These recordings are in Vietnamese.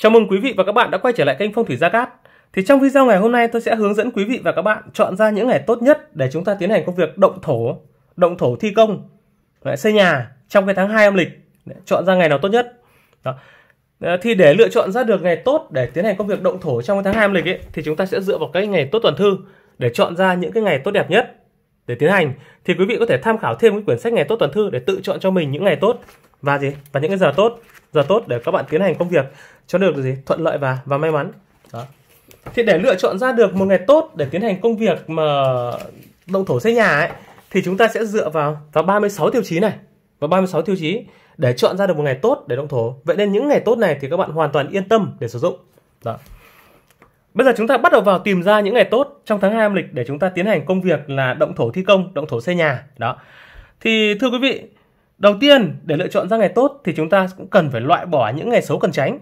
Chào mừng quý vị và các bạn đã quay trở lại kênh Phong thủy Gia Cát. Thì trong video ngày hôm nay tôi sẽ hướng dẫn quý vị và các bạn chọn ra những ngày tốt nhất để chúng ta tiến hành công việc động thổ, động thổ thi công, xây nhà trong cái tháng 2 âm lịch, chọn ra ngày nào tốt nhất. Đó. Ờ, thì để lựa chọn ra được ngày tốt để tiến hành công việc động thổ trong cái tháng 2 âm lịch ấy, thì chúng ta sẽ dựa vào cái ngày tốt tuần thư để chọn ra những cái ngày tốt đẹp nhất để tiến hành. Thì quý vị có thể tham khảo thêm cái quyển sách ngày tốt tuần thư để tự chọn cho mình những ngày tốt và gì và những cái giờ tốt giờ tốt để các bạn tiến hành công việc cho được gì thuận lợi và và may mắn đó thì để lựa chọn ra được một ngày tốt để tiến hành công việc mà động thổ xây nhà ấy thì chúng ta sẽ dựa vào vào 36 tiêu chí này và 36 tiêu chí để chọn ra được một ngày tốt để động thổ vậy nên những ngày tốt này thì các bạn hoàn toàn yên tâm để sử dụng đó Bây giờ chúng ta bắt đầu vào tìm ra những ngày tốt trong tháng 2 âm lịch để chúng ta tiến hành công việc là động thổ thi công, động thổ xây nhà. Đó. Thì thưa quý vị, đầu tiên để lựa chọn ra ngày tốt thì chúng ta cũng cần phải loại bỏ những ngày xấu cần tránh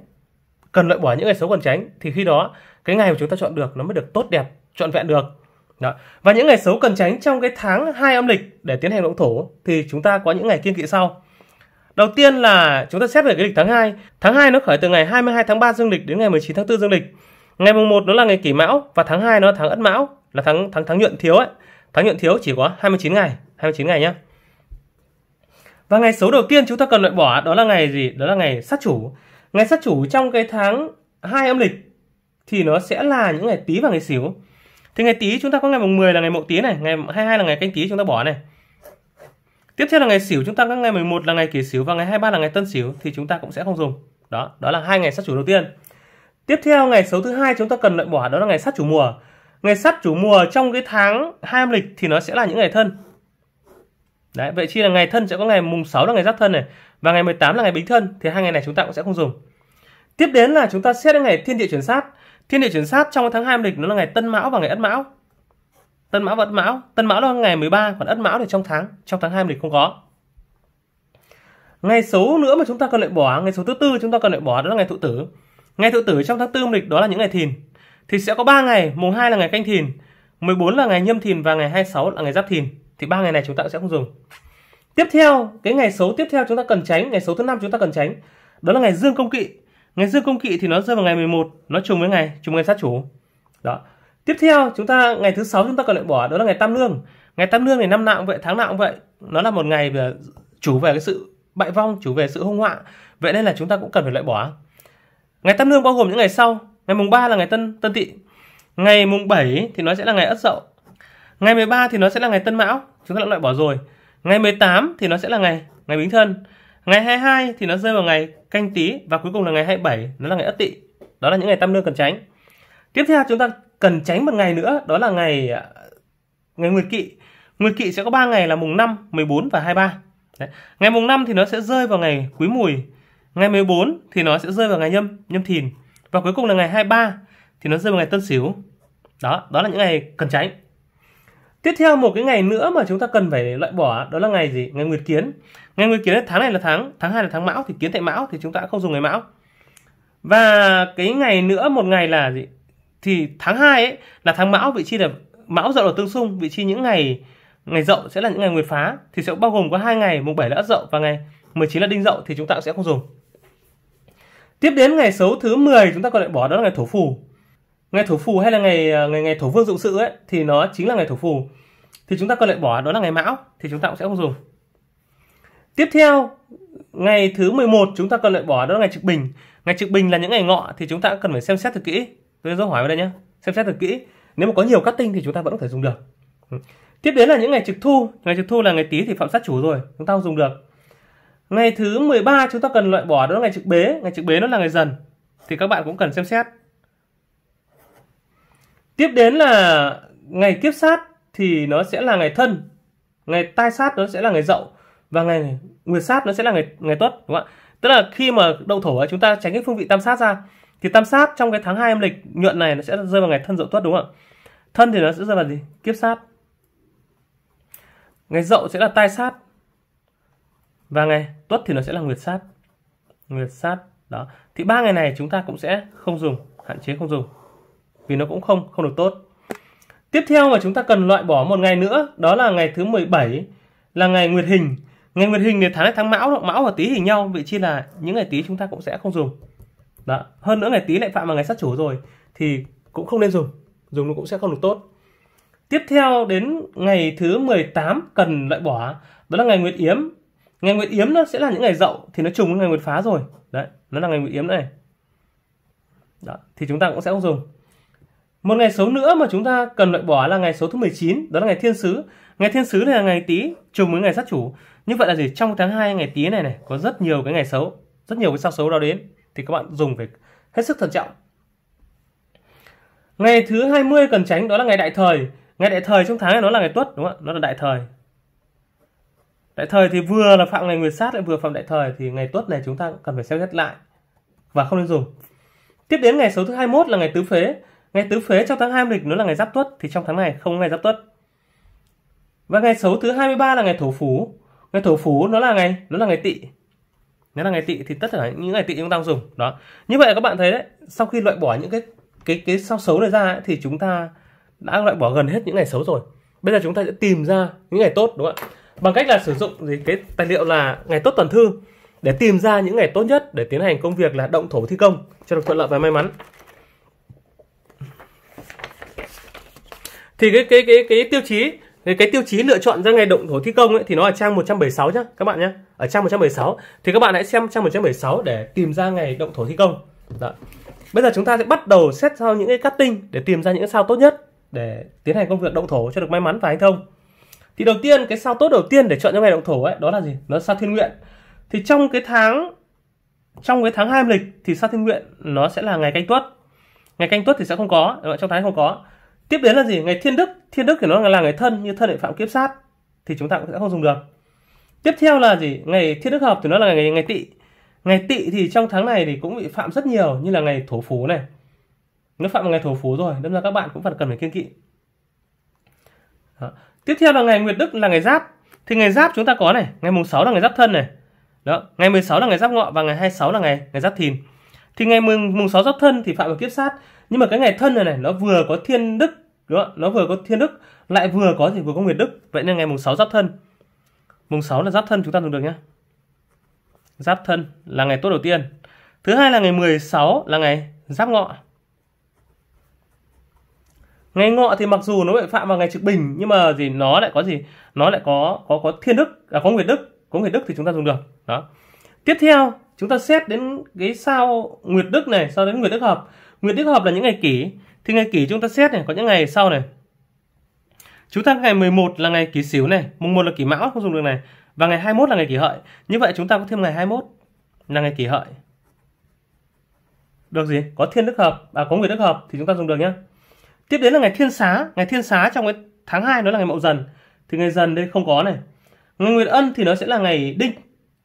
cần loại bỏ những ngày xấu còn tránh thì khi đó cái ngày mà chúng ta chọn được nó mới được tốt đẹp trọn vẹn được đó. và những ngày xấu cần tránh trong cái tháng 2 âm lịch để tiến hành động thổ thì chúng ta có những ngày kiên kỵ sau đầu tiên là chúng ta xét về cái lịch tháng 2 tháng 2 nó khởi từ ngày 22 tháng 3 dương lịch đến ngày 19 tháng 4 dương lịch ngày mùng 1 nó là ngày kỷ mão và tháng 2 nó là tháng ất mão là tháng tháng tháng nhuận thiếu ấy tháng nhuận thiếu chỉ có 29 ngày 29 ngày nhé. và ngày xấu đầu tiên chúng ta cần loại bỏ đó là ngày gì đó là ngày sát chủ Ngày sát chủ trong cái tháng 2 âm lịch thì nó sẽ là những ngày tí và ngày xỉu. Thì ngày tí chúng ta có ngày mùng 10 là ngày mậu tí này, ngày 22 là ngày canh tí chúng ta bỏ này. Tiếp theo là ngày xỉu chúng ta có ngày 11 là ngày kỷ xỉu và ngày 23 là ngày tân xỉu thì chúng ta cũng sẽ không dùng. Đó, đó là hai ngày sát chủ đầu tiên. Tiếp theo ngày xấu thứ hai chúng ta cần loại bỏ đó là ngày sát chủ mùa. Ngày sát chủ mùa trong cái tháng 2 âm lịch thì nó sẽ là những ngày thân. Đấy, vậy chi là ngày thân sẽ có ngày mùng 6 là ngày giáp thân này, và ngày 18 là ngày Bính Thân thì hai ngày này chúng ta cũng sẽ không dùng. Tiếp đến là chúng ta xét đến ngày Thiên địa chuyển sát. Thiên địa chuyển sát trong tháng 2 âm lịch nó là ngày Tân Mão và ngày Ất Mão. Tân Mão và Ất Mão, Tân Mão là ngày 13 còn Ất Mão thì trong tháng, trong tháng 2 âm lịch không có. Ngày xấu nữa mà chúng ta cần loại bỏ, ngày số thứ tư chúng ta cần loại bỏ đó là ngày thụ tử. Ngày thụ tử trong tháng tư âm lịch đó là những ngày thìn. Thì sẽ có 3 ngày, mùng 2 là ngày canh thìn, 14 là ngày nhâm thìn và ngày 26 là ngày giáp thìn. Thì ba ngày này chúng ta sẽ không dùng tiếp theo cái ngày xấu tiếp theo chúng ta cần tránh ngày xấu thứ năm chúng ta cần tránh đó là ngày dương công kỵ ngày dương công kỵ thì nó rơi vào ngày 11 nó trùng với ngày trùng ngày sát chủ đó tiếp theo chúng ta ngày thứ sáu chúng ta cần loại bỏ đó là ngày tam lương ngày tam lương này năm nào cũng vậy tháng nào cũng vậy nó là một ngày chủ về cái sự bại vong chủ về sự hung họa vậy nên là chúng ta cũng cần phải loại bỏ ngày tam lương bao gồm những ngày sau ngày mùng 3 là ngày tân tân tỵ ngày mùng 7 thì nó sẽ là ngày ất dậu ngày 13 thì nó sẽ là ngày tân mão chúng ta đã loại bỏ rồi Ngày 18 thì nó sẽ là ngày ngày Bính Thân. Ngày 22 thì nó rơi vào ngày Canh Tý và cuối cùng là ngày 27 nó là ngày Ất Tỵ. Đó là những ngày tam lương cần tránh. Tiếp theo chúng ta cần tránh một ngày nữa đó là ngày à, ngày Nguyệt Kỵ. Nguyệt Kỵ sẽ có 3 ngày là mùng 5, 14 và 23. Đấy. Ngày mùng 5 thì nó sẽ rơi vào ngày Quý Mùi. Ngày 14 thì nó sẽ rơi vào ngày Nhâm, Nhâm Thìn. Và cuối cùng là ngày 23 thì nó rơi vào ngày Tân Sửu. Đó, đó là những ngày cần tránh. Tiếp theo một cái ngày nữa mà chúng ta cần phải loại bỏ đó là ngày gì? Ngày Nguyệt Kiến. Ngày Nguyệt Kiến là tháng này là tháng, tháng 2 là tháng Mão thì Kiến tại Mão thì chúng ta không dùng ngày Mão. Và cái ngày nữa một ngày là gì? Thì tháng 2 ấy là tháng Mão vị trí là Mão dậu ở tương xung, vị trí những ngày ngày dậu sẽ là những ngày nguyệt phá thì sẽ bao gồm có hai ngày mùng 7 là ất dậu và ngày 19 là đinh dậu thì chúng ta cũng sẽ không dùng. Tiếp đến ngày xấu thứ 10 chúng ta còn lại bỏ đó là ngày thổ phù ngày thủ phù hay là ngày à, ngày ngày thổ vương dụng sự ấy thì nó chính là ngày thủ phù thì chúng ta cần loại bỏ đó là ngày mão thì chúng ta cũng sẽ không dùng tiếp theo ngày thứ 11 chúng ta cần loại bỏ đó là ngày trực bình ngày trực bình là những ngày ngọ thì chúng ta cần phải xem xét thật kỹ tôi sẽ hỏi vào đây nhé xem xét thật kỹ nếu mà có nhiều cắt tinh thì chúng ta vẫn có thể dùng được ừ. tiếp đến là những ngày trực thu ngày trực thu là ngày tý thì phạm sát chủ rồi chúng ta không dùng được ngày thứ 13 chúng ta cần loại bỏ đó là ngày trực bế ngày trực bế nó là ngày dần thì các bạn cũng cần xem xét tiếp đến là ngày kiếp sát thì nó sẽ là ngày thân ngày tai sát nó sẽ là ngày dậu và ngày nguyệt sát nó sẽ là ngày ngày tuất đúng không ạ tức là khi mà đậu thổ ấy, chúng ta tránh cái phương vị tam sát ra thì tam sát trong cái tháng 2 âm lịch nhuận này nó sẽ rơi vào ngày thân dậu tuất đúng không ạ thân thì nó sẽ rơi vào gì kiếp sát ngày dậu sẽ là tai sát và ngày tuất thì nó sẽ là nguyệt sát nguyệt sát đó thì ba ngày này chúng ta cũng sẽ không dùng hạn chế không dùng vì nó cũng không không được tốt. Tiếp theo mà chúng ta cần loại bỏ một ngày nữa đó là ngày thứ 17 là ngày nguyệt hình. Ngày nguyệt hình thì tháng tháng mão mão và tí hình nhau vị trí là những ngày tí chúng ta cũng sẽ không dùng. Đó. Hơn nữa ngày tí lại phạm vào ngày sát chủ rồi thì cũng không nên dùng. Dùng nó cũng sẽ không được tốt. Tiếp theo đến ngày thứ 18 cần loại bỏ đó là ngày nguyệt yếm. Ngày nguyệt yếm nó sẽ là những ngày dậu thì nó trùng với ngày nguyệt phá rồi. Đấy, nó là ngày nguyệt yếm này. Đó, thì chúng ta cũng sẽ không dùng. Một ngày xấu nữa mà chúng ta cần loại bỏ là ngày số thứ 19, đó là ngày thiên sứ. Ngày thiên sứ này là ngày tí, trùng với ngày sát chủ. Như vậy là gì? Trong tháng 2 ngày tí này này có rất nhiều cái ngày xấu, rất nhiều cái sao xấu đó đến. Thì các bạn dùng phải hết sức thận trọng. Ngày thứ 20 cần tránh đó là ngày đại thời. Ngày đại thời trong tháng này nó là ngày tuất đúng không ạ? Nó là đại thời. Đại thời thì vừa là phạm ngày nguyệt sát lại vừa phạm đại thời thì ngày tuất này chúng ta cần phải xem xét lại và không nên dùng. Tiếp đến ngày số thứ 21 là ngày tứ phế. Ngày tứ phế trong tháng 2 âm lịch nó là ngày giáp tuất thì trong tháng này không có ngày giáp tuất. Và ngày xấu thứ 23 là ngày thổ phú. Ngày thổ phú nó là ngày nó là ngày tỵ. Nếu là ngày tỵ thì tất cả những ngày tỵ chúng ta dùng. Đó. Như vậy các bạn thấy đấy, sau khi loại bỏ những cái cái cái sao xấu này ra ấy, thì chúng ta đã loại bỏ gần hết những ngày xấu rồi. Bây giờ chúng ta sẽ tìm ra những ngày tốt đúng không ạ? Bằng cách là sử dụng gì cái tài liệu là ngày tốt tuần thư để tìm ra những ngày tốt nhất để tiến hành công việc là động thổ thi công cho được thuận lợi và may mắn. thì cái cái cái cái tiêu chí cái, cái tiêu chí lựa chọn ra ngày động thổ thi công ấy, thì nó ở trang 176 nhá các bạn nhá ở trang 176 thì các bạn hãy xem trang 176 để tìm ra ngày động thổ thi công Đó. bây giờ chúng ta sẽ bắt đầu xét sau những cái cutting để tìm ra những cái sao tốt nhất để tiến hành công việc động thổ cho được may mắn và hanh thông thì đầu tiên cái sao tốt đầu tiên để chọn cho ngày động thổ ấy đó là gì nó sao thiên nguyện thì trong cái tháng trong cái tháng hai âm lịch thì sao thiên nguyện nó sẽ là ngày canh tuất ngày canh tuất thì sẽ không có trong tháng không có tiếp đến là gì ngày thiên đức thiên đức thì nó là ngày thân như thân hệ phạm kiếp sát thì chúng ta cũng sẽ không dùng được tiếp theo là gì ngày thiên đức hợp thì nó là ngày ngày tỵ ngày tỵ thì trong tháng này thì cũng bị phạm rất nhiều như là ngày thổ phú này nó phạm vào ngày thổ phú rồi đâm ra các bạn cũng phải cần phải kiên kỵ tiếp theo là ngày nguyệt đức là ngày giáp thì ngày giáp chúng ta có này ngày mùng 6 là ngày giáp thân này đó ngày 16 là ngày giáp ngọ và ngày 26 là ngày ngày giáp thìn thì ngày mùng mùng 6 giáp thân thì phạm vào kiếp sát nhưng mà cái ngày thân này này nó vừa có thiên đức đúng không? nó vừa có thiên đức lại vừa có thì vừa có nguyệt đức vậy nên ngày mùng 6 giáp thân mùng 6 là giáp thân chúng ta dùng được nhé giáp thân là ngày tốt đầu tiên thứ hai là ngày 16 là ngày giáp ngọ ngày ngọ thì mặc dù nó bị phạm vào ngày trực bình nhưng mà gì nó lại có gì nó lại có có có thiên đức à, có nguyệt đức có nguyệt đức thì chúng ta dùng được đó tiếp theo chúng ta xét đến cái sao nguyệt đức này sau đến nguyệt đức hợp nguyệt đức hợp là những ngày kỷ thì ngày kỷ chúng ta xét này có những ngày sau này chúng ta ngày 11 là ngày kỷ sửu này mùng 1 là kỷ mão không dùng được này và ngày 21 là ngày kỷ hợi như vậy chúng ta có thêm ngày 21 là ngày kỷ hợi được gì có thiên đức hợp à có nguyệt đức hợp thì chúng ta dùng được nhá. tiếp đến là ngày thiên xá ngày thiên xá trong cái tháng 2 nó là ngày mậu dần thì ngày dần đây không có này ngày nguyệt ân thì nó sẽ là ngày đinh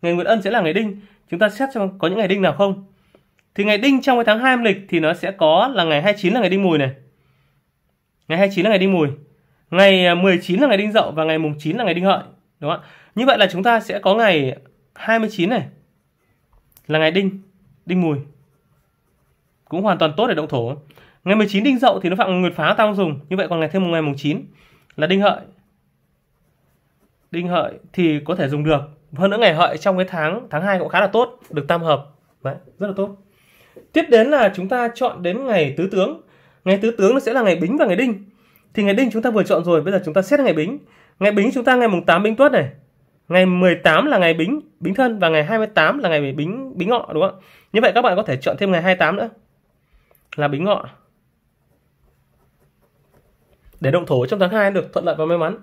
ngày Nguyệt Ân sẽ là ngày Đinh. Chúng ta xét xem có những ngày Đinh nào không. Thì ngày Đinh trong cái tháng 2 âm lịch thì nó sẽ có là ngày 29 là ngày Đinh Mùi này. Ngày 29 là ngày Đinh Mùi. Ngày 19 à, là ngày Đinh Dậu và ngày mùng 9 là ngày Đinh Hợi, đúng không ạ? Như vậy là chúng ta sẽ có ngày 29 này là ngày Đinh, Đinh Mùi. Cũng hoàn toàn tốt để động thổ. Ngày 19 Đinh Dậu thì nó phạm Nguyệt phá tao dùng, như vậy còn ngày thêm ngày mùng 9 là Đinh Hợi. Đinh Hợi thì có thể dùng được hơn nữa ngày hợi trong cái tháng tháng 2 cũng khá là tốt được tam hợp đấy rất là tốt tiếp đến là chúng ta chọn đến ngày tứ tướng ngày tứ tướng nó sẽ là ngày bính và ngày đinh thì ngày đinh chúng ta vừa chọn rồi bây giờ chúng ta xét ngày bính ngày bính chúng ta ngày mùng 8 bính tuất này ngày 18 là ngày bính bính thân và ngày 28 là ngày bính bính ngọ đúng không như vậy các bạn có thể chọn thêm ngày 28 nữa là bính ngọ để động thổ trong tháng 2 được thuận lợi và may mắn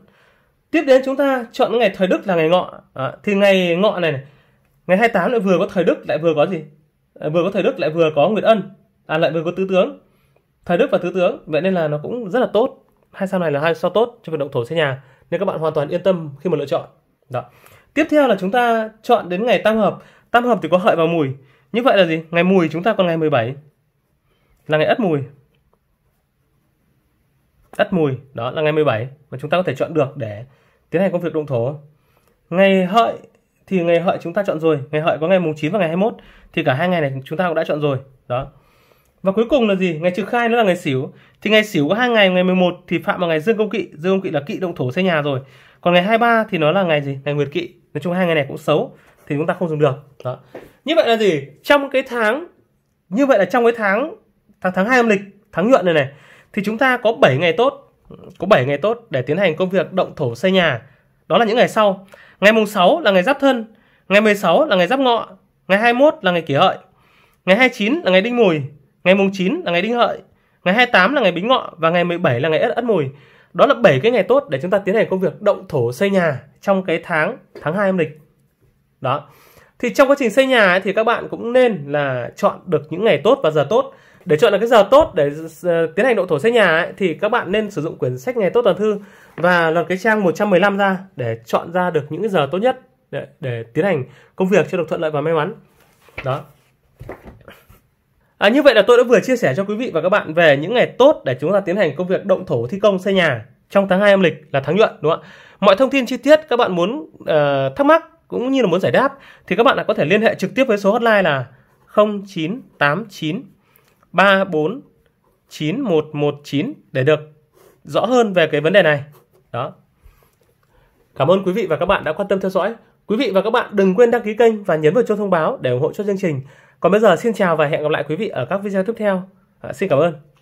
tiếp đến chúng ta chọn ngày thời đức là ngày ngọ à, thì ngày ngọ này, này ngày 28 lại vừa có thời đức lại vừa có gì à, vừa có thời đức lại vừa có nguyệt ân à lại vừa có tứ tướng thời đức và tứ tướng vậy nên là nó cũng rất là tốt hai sao này là hai sao tốt cho vận động thổ xây nhà nên các bạn hoàn toàn yên tâm khi mà lựa chọn đó tiếp theo là chúng ta chọn đến ngày tam hợp tam hợp thì có hợi và mùi như vậy là gì ngày mùi chúng ta còn ngày 17 là ngày ất mùi ất mùi đó là ngày 17 và chúng ta có thể chọn được để tiến hành công việc động thổ ngày hợi thì ngày hợi chúng ta chọn rồi ngày hợi có ngày mùng 9 và ngày 21 thì cả hai ngày này chúng ta cũng đã chọn rồi đó và cuối cùng là gì ngày trừ khai nữa là ngày xỉu thì ngày xỉu có hai ngày ngày 11 thì phạm vào ngày dương công kỵ dương công kỵ là kỵ động thổ xây nhà rồi còn ngày 23 thì nó là ngày gì ngày nguyệt kỵ nói chung hai ngày này cũng xấu thì chúng ta không dùng được đó như vậy là gì trong cái tháng như vậy là trong cái tháng tháng tháng hai âm lịch tháng nhuận này này thì chúng ta có 7 ngày tốt, có 7 ngày tốt để tiến hành công việc động thổ xây nhà. Đó là những ngày sau. Ngày mùng 6 là ngày Giáp Thân, ngày 16 là ngày Giáp Ngọ, ngày 21 là ngày Kỷ Hợi, ngày 29 là ngày Đinh Mùi, ngày mùng 9 là ngày Đinh Hợi, ngày 28 là ngày Bính Ngọ và ngày 17 là ngày Ất Ất Mùi. Đó là 7 cái ngày tốt để chúng ta tiến hành công việc động thổ xây nhà trong cái tháng tháng 2 âm lịch. Đó. Thì trong quá trình xây nhà ấy, thì các bạn cũng nên là chọn được những ngày tốt và giờ tốt để chọn được cái giờ tốt để ờ, tiến hành độ thổ xây nhà ấy, thì các bạn nên sử dụng quyển sách ngày tốt toàn thư và lật cái trang 115 ra để chọn ra được những cái giờ tốt nhất để, để tiến hành công việc cho được thuận lợi và may mắn đó à, như vậy là tôi đã vừa chia sẻ cho quý vị và các bạn về những ngày tốt để chúng ta tiến hành công việc động thổ thi công xây nhà trong tháng 2 âm lịch là tháng nhuận đúng không ạ mọi thông tin chi tiết các bạn muốn uh, thắc mắc cũng như là muốn giải đáp thì các bạn đã có thể liên hệ trực tiếp với số hotline là 0989 349119 để được rõ hơn về cái vấn đề này. Đó. Cảm ơn quý vị và các bạn đã quan tâm theo dõi. Quý vị và các bạn đừng quên đăng ký kênh và nhấn vào chuông thông báo để ủng hộ cho chương trình. Còn bây giờ xin chào và hẹn gặp lại quý vị ở các video tiếp theo. À, xin cảm ơn.